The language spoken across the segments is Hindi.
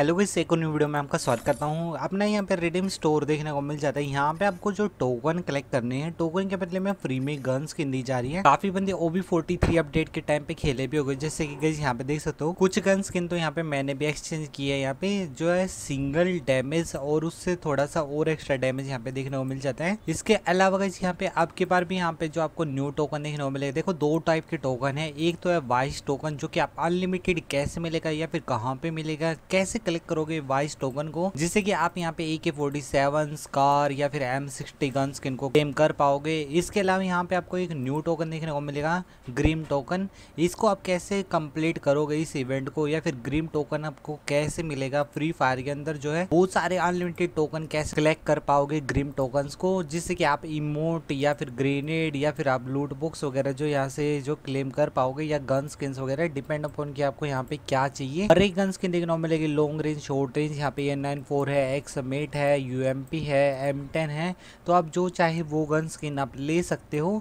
हेलो गाइस एक न्यू वीडियो में आपका स्वागत करता हूँ अपना यहाँ पे रिडीम स्टोर देखने को मिल जाता है यहाँ पे आपको जो टोकन कलेक्ट करने हैं टोकन के बदले में फ्री में गन्स स्किन दी जा रही है काफी बंदे ओबी फोर्टी थ्री अपडेट के टाइम पे खेले भी हो गए जैसे कि गई यहाँ पे देख सकते हो कुछ गन्स किन तो यहाँ पे मैंने भी एक्सचेंज किया है यहाँ पे जो है सिंगल डैमेज और उससे थोड़ा सा और एक्स्ट्रा डैमेज यहाँ पे देखने को मिल जाता है इसके अलावा गई यहाँ पे आपके पार भी यहाँ पे जो आपको न्यू टोकन देखने को मिलेगा देखो दो टाइप के टोकन है एक तो है वाइस टोकन जो की आप अनलिमिटेड कैसे मिलेगा या फिर कहाँ पे मिलेगा कैसे क्लिक करोगे वाइस टोकन को जिससे कि आप यहाँ पे ए के फोर्टी सेवन कार या फिर एम सिक्सटी गन्स इनको गेम कर पाओगे इसके अलावा यहाँ पे आपको एक न्यू टोकन देखने को मिलेगा ग्रीम टोकन इसको आप कैसे कंप्लीट करोगे इस इवेंट को या फिर ग्रीम टोकन आपको कैसे मिलेगा फ्री फायर के अंदर जो है बहुत सारे अनलिमिटेड टोकन कैसे कलेक्ट कर पाओगे ग्रीम टोकन को जिससे कि आप इमोट या फिर ग्रेनेड या फिर आप लूट बुक्स वगैरह जो यहाँ से जो क्लेम कर पाओगे या गन स्किन वगैरह डिपेंड अपॉन की आपको यहाँ पे क्या चाहिए हर एक गन स्किन देखने को मिलेगी लो लॉन्ग रेंज शॉर्ट रेंज यहाँ पे एन नाइन फोर है एक्स मेट है यू एम पी है एम टेन है तो आप जो चाहे वो गन स्किन आप ले सकते हो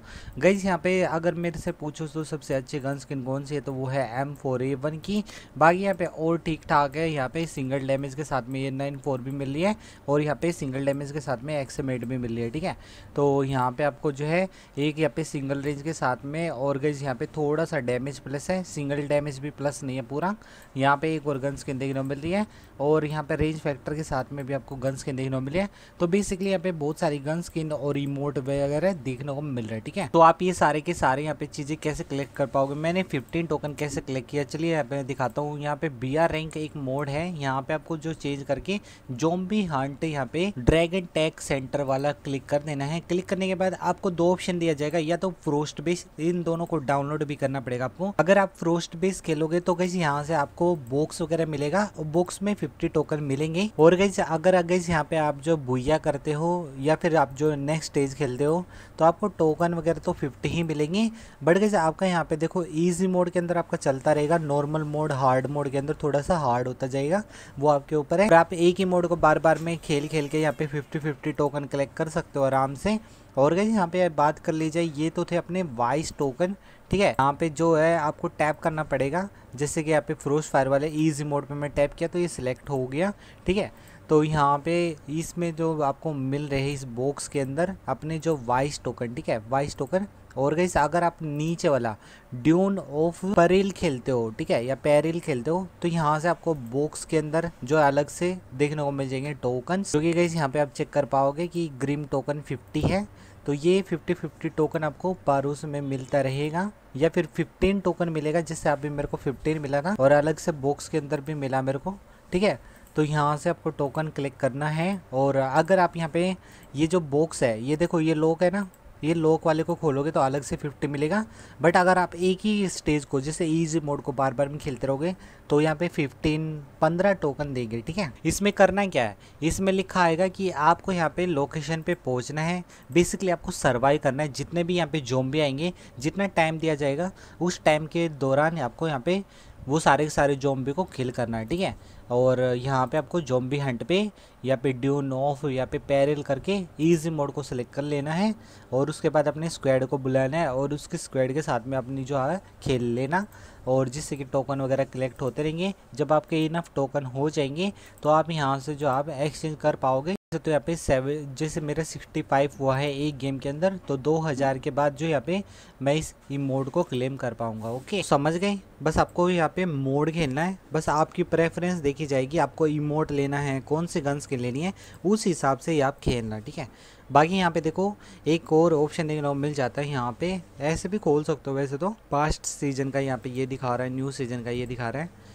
गईज यहाँ पे अगर मेरे से पूछो तो सबसे अच्छी गन स्किन कौन सी है तो वो है एम फोर ए वन की बाकी यहाँ पे और ठीक ठाक है यहाँ पे सिंगल डैमेज के साथ में एन नाइन फोर भी मिल रही है और यहाँ पे सिंगल डैमेज के साथ में एक्स मेट भी मिल रही है ठीक है तो यहाँ पे आपको जो है एक यहाँ पे सिंगल रेंज के साथ में और गईज यहाँ पे थोड़ा सा डैमेज प्लस है सिंगल डैमेज भी प्लस नहीं है पूरा यहाँ पे एक और गन स्किन देखने को मिल रही है हैं और यहाँ पे रेंज फैक्टर के साथ में भी आपको गन स्किन देखने को मिली है तो बेसिकली यहाँ पे बहुत सारी गन स्किन और रिमोट वगैरह देखने को मिल रहा है ठीक है तो आप ये सारे के सारे यहाँ पे चीज़ें कैसे कलेक्ट कर पाओगे मैंने फिफ्टीन टोकन कैसे कलेक्ट किया चलिए यहाँ पे दिखाता हूँ यहाँ पे बी रैंक एक मोड है यहाँ पे आपको जो चेंज करके जोम्बी हंट यहाँ पे ड्रैगन टैग सेंटर वाला क्लिक कर देना है क्लिक करने के बाद आपको दो ऑप्शन दिया जाएगा या तो फ्रोस्ट बेस इन दोनों को डाउनलोड भी करना पड़ेगा आपको अगर आप फ्रोस्ट बेस खेलोगे तो कैसे यहाँ से आपको बॉक्स वगैरह मिलेगा बॉक्स बॉक्स में फिफ्टी टोकन मिलेंगे और गई अगर अगैस यहाँ पे आप जो भूया करते हो या फिर आप जो नेक्स्ट स्टेज खेलते हो तो आपको टोकन वगैरह तो फिफ्टी ही मिलेंगे बट गई आपका यहाँ पे देखो ईजी मोड के अंदर आपका चलता रहेगा नॉर्मल मोड हार्ड मोड के अंदर थोड़ा सा हार्ड होता जाएगा वो आपके ऊपर है आप एक ही मोड को बार बार में खेल खेल के यहाँ पे फिफ्टी फिफ्टी टोकन कलेक्ट कर सकते हो आराम से और गई यहाँ पे बात कर ली जाए ये तो थे अपने वाइस टोकन ठीक है यहाँ पे जो है आपको टैप करना पड़ेगा जैसे कि यहाँ पे फ्रोज फायर वाले ईजी मोड पे मैं टैप किया तो ये सिलेक्ट हो गया ठीक है तो यहाँ पे इसमें जो आपको मिल रहे इस बॉक्स के अंदर अपने जो वाइस टोकन ठीक है वाइस टोकन और गई अगर आप नीचे वाला ड्यून ऑफ पेरिल खेलते हो ठीक है या पेरिल खेलते हो तो यहाँ से आपको बॉक्स के अंदर जो अलग से देखने को मिल जाएंगे टोकन जो कि गई यहाँ पे आप चेक कर पाओगे कि ग्रीम टोकन फिफ्टी है तो ये फिफ्टी फिफ्टी टोकन आपको पारूस में मिलता रहेगा या फिर फिफ्टीन टोकन मिलेगा जिससे अभी मेरे को फिफ्टीन मिला था और अलग से बॉक्स के अंदर भी मिला मेरे को ठीक है तो यहाँ से आपको टोकन क्लिक करना है और अगर आप यहाँ पे ये जो बॉक्स है ये देखो ये लॉक है ना ये लॉक वाले को खोलोगे तो अलग से फिफ्टी मिलेगा बट अगर आप एक ही स्टेज को जैसे ईजी मोड को बार बार में खेलते रहोगे तो यहाँ पे फिफ्टीन पंद्रह टोकन देंगे ठीक है इसमें करना क्या है इसमें लिखा आएगा कि आपको यहाँ पे लोकेशन पे पहुँचना है बेसिकली आपको सर्वाइव करना है जितने भी यहाँ पे जोम आएंगे जितना टाइम दिया जाएगा उस टाइम के दौरान आपको यहाँ पे वो सारे के सारे जोम्बी को किल करना है ठीक है और यहाँ पे आपको जोम्बी हंट पे या पे ड्यून ऑफ या पे पैरल करके इजी मोड को सिलेक्ट कर लेना है और उसके बाद अपने स्क्वेड को बुलाना है और उसके स्क्वेड के साथ में अपनी जो है खेल लेना और जिससे कि टोकन वगैरह कलेक्ट होते रहेंगे जब आपके इनफ टोकन हो जाएंगे तो आप यहाँ से जो आप एक्सचेंज कर पाओगे तो यहाँ पे सेवन जैसे मेरा 65 हुआ है एक गेम के अंदर तो 2000 के बाद जो यहाँ पे मैं इस मोड को क्लेम कर पाऊंगा ओके समझ गए बस आपको यहाँ पे मोड खेलना है बस आपकी प्रेफरेंस देखी जाएगी आपको इमोट लेना है कौन से गन्स के लेनी है उस हिसाब से ही आप खेलना ठीक है बाकी यहाँ पे देखो एक और ऑप्शन देखने को मिल जाता है यहाँ पे ऐसे भी खोल सकते हो वैसे तो पास्ट सीजन का यहाँ पे ये दिखा रहा है न्यू सीजन का ये दिखा रहा है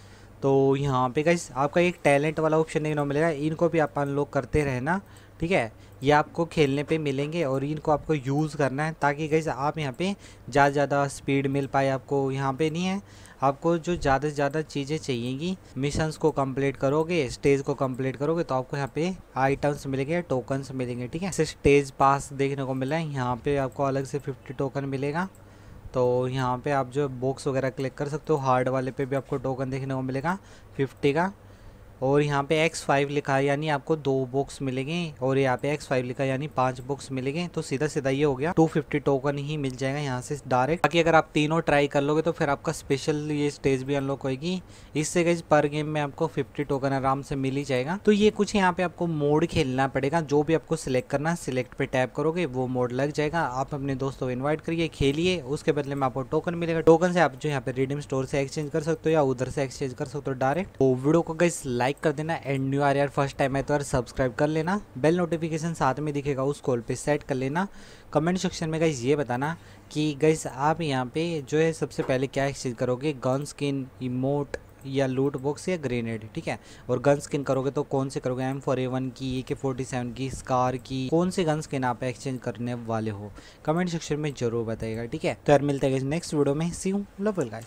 तो यहाँ पे गाइस आपका एक टैलेंट वाला ऑप्शन देखने को मिलेगा इनको भी आप अनलॉक करते रहना ठीक है ये आपको खेलने पे मिलेंगे और इनको आपको यूज़ करना है ताकि गई आप यहाँ पे ज़्यादा ज़्यादा स्पीड मिल पाए आपको यहाँ पे नहीं है आपको जो ज़्यादा से ज़्यादा चीज़ें चाहिएगी मिशंस को कंप्लीट करोगे स्टेज को कंप्लीट करोगे तो आपको यहाँ पे आइटम्स मिलेंगे टोकन्स मिलेंगे ठीक है स्टेज पास देखने को मिला है यहाँ पे आपको अलग से फिफ्टी टोकन मिलेगा तो यहाँ पे आप जो बॉक्स वगैरह क्लिक कर सकते हो हार्ड वाले पे भी आपको टोकन देखने को मिलेगा फिफ्टी का और यहाँ पे X5 लिखा है यानी आपको दो बुक्स मिलेंगे और यहाँ पे X5 लिखा है यानी पांच बुक्स मिलेंगे तो सीधा सीधा ये हो गया 250 टोकन ही मिल जाएगा यहाँ से डायरेक्ट बाकी अगर आप तीनों ट्राई कर लोगे तो फिर आपका स्पेशल ये स्टेज भी अनलॉक होगी इससे गई पर गेम में आपको फिफ्टी टोकन आराम से मिल ही जाएगा तो ये कुछ यहाँ पे आपको मोड खेलना पड़ेगा जो भी आपको सिलेक्ट करना है सिलेक्ट पे टैप करोगे वो मोड लग जाएगा आप अपने दोस्तों को इन्वाइट करिए खेलिए उसके बदले में आपको टोकन मिलेगा टोकन से आप जो यहाँ पे रिडीम स्टोर से एक्सचेंज कर सकते हो या उधर से एक्सचेंज कर सकते हो डायरेक्ट तो वीडियो को गई लाइक कर देना एंड न्यू आर यार फर्स्ट टाइम है तो यार सब्सक्राइब कर लेना बेल नोटिफिकेशन साथ में दिखेगा उस कॉल पे सेट कर लेना कमेंट सेक्शन में गाइज ये बताना कि गाइज आप यहाँ पे जो है सबसे पहले क्या एक्सचेंज करोगे गन स्किन इमोट या लूट बॉक्स या ग्रेनेड ठीक है और गन स्किन करोगे तो कौन से करोगे एम फोर ए वन की ए के फोर्टी सेवन की स्कार की कौन से गन स्किन आप एक्सचेंज करने वाले हो कमेंट सेक्शन में जरूर बताइएगा ठीक है तो यार मिलते हैं नेक्स्ट वीडियो में सी हूँ लव गाइस